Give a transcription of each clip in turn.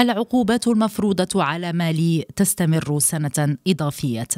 العقوبات المفروضة على مالي تستمر سنة إضافية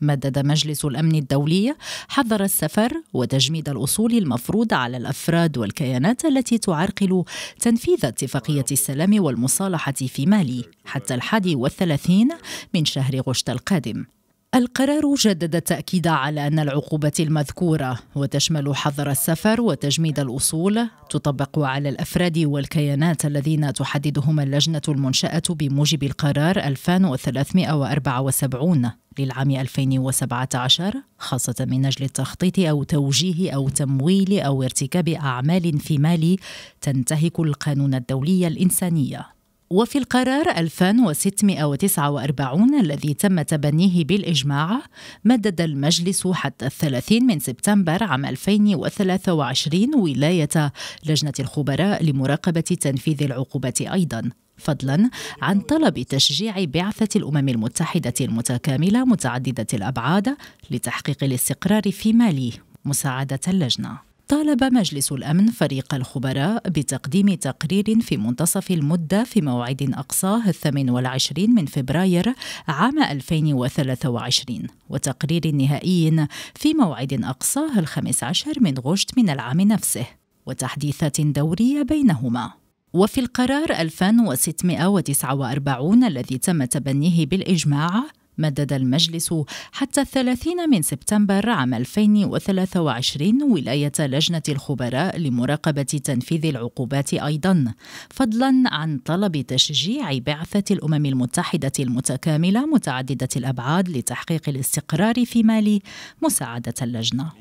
مدد مجلس الأمن الدولي حظر السفر وتجميد الأصول المفروضة على الأفراد والكيانات التي تعرقل تنفيذ اتفاقية السلام والمصالحة في مالي حتى الحادي والثلاثين من شهر غشت القادم القرار جدد التأكيد على أن العقوبات المذكورة وتشمل حظر السفر وتجميد الأصول تطبق على الأفراد والكيانات الذين تحددهم اللجنة المنشأة بموجب القرار 2374 للعام 2017 خاصة من أجل التخطيط أو توجيه أو تمويل أو ارتكاب أعمال في مالي تنتهك القانون الدولي الإنسانية وفي القرار 2649 الذي تم تبنيه بالإجماع مدد المجلس حتى 30 من سبتمبر عام 2023 ولاية لجنة الخبراء لمراقبة تنفيذ العقوبة أيضاً فضلا عن طلب تشجيع بعثة الأمم المتحدة المتكاملة متعددة الأبعاد لتحقيق الاستقرار في مالي مساعدة اللجنة طالب مجلس الأمن فريق الخبراء بتقديم تقرير في منتصف المدة في موعد أقصاه 28 من فبراير عام 2023 وتقرير نهائي في موعد أقصاه 15 من غشت من العام نفسه وتحديثات دورية بينهما وفي القرار 2649 الذي تم تبنيه بالإجماع مدد المجلس حتى الثلاثين من سبتمبر عام 2023 ولاية لجنة الخبراء لمراقبة تنفيذ العقوبات أيضا فضلا عن طلب تشجيع بعثة الأمم المتحدة المتكاملة متعددة الأبعاد لتحقيق الاستقرار في مالي مساعدة اللجنة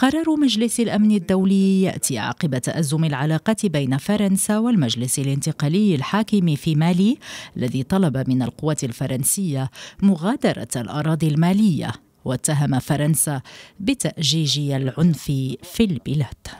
قرار مجلس الأمن الدولي يأتي عقب تأزم العلاقات بين فرنسا والمجلس الانتقالي الحاكم في مالي الذي طلب من القوات الفرنسية مغادرة الأراضي المالية واتهم فرنسا بتأجيج العنف في البلاد